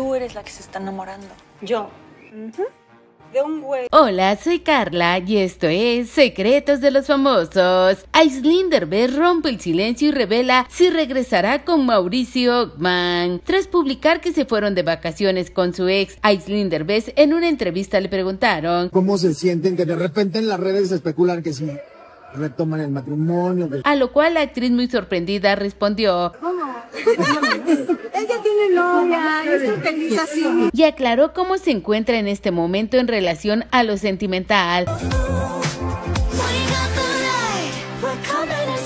tú eres la que se está enamorando. Yo. De un güey. Hola, soy Carla y esto es Secretos de los Famosos. Aislinder B rompe el silencio y revela si regresará con Mauricio man Tras publicar que se fueron de vacaciones con su ex, Aislinder B en una entrevista le preguntaron ¿Cómo se sienten que de repente en las redes se especulan que si Retoman el matrimonio. A lo cual la actriz muy sorprendida respondió. ¿Cómo? y aclaró cómo se encuentra en este momento en relación a lo sentimental.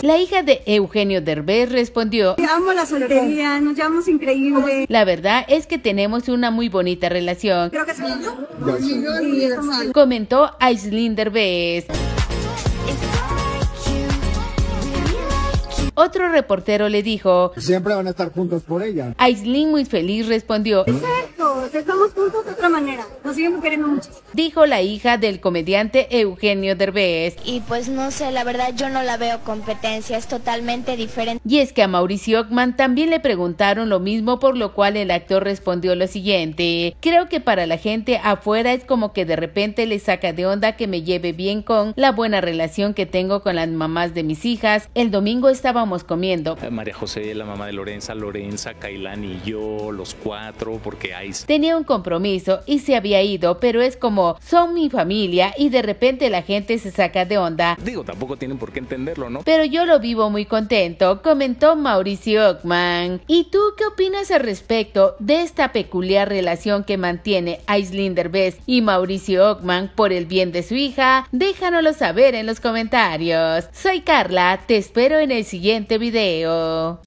La hija de Eugenio Derbez respondió: la La verdad es que tenemos una muy bonita relación. Comentó Aislinn Derbez. Otro reportero le dijo, siempre van a estar juntos por ella. Aislin muy feliz respondió, exacto, estamos juntos de otra manera, nos siguen queriendo muchísimo dijo la hija del comediante Eugenio Derbez. Y pues no sé, la verdad yo no la veo competencia, es totalmente diferente. Y es que a Mauricio Ockman también le preguntaron lo mismo, por lo cual el actor respondió lo siguiente. Creo que para la gente afuera es como que de repente le saca de onda que me lleve bien con la buena relación que tengo con las mamás de mis hijas. El domingo estábamos comiendo. Eh, María José, la mamá de Lorenza, Lorenza, Kailan y yo, los cuatro, porque hay... Tenía un compromiso y se había ido, pero es como son mi familia y de repente la gente se saca de onda. Digo, tampoco tienen por qué entenderlo, ¿no? Pero yo lo vivo muy contento, comentó Mauricio Ockman. ¿Y tú qué opinas al respecto de esta peculiar relación que mantiene Aislinn Best y Mauricio Ockman por el bien de su hija? Déjanoslo saber en los comentarios. Soy Carla, te espero en el siguiente video.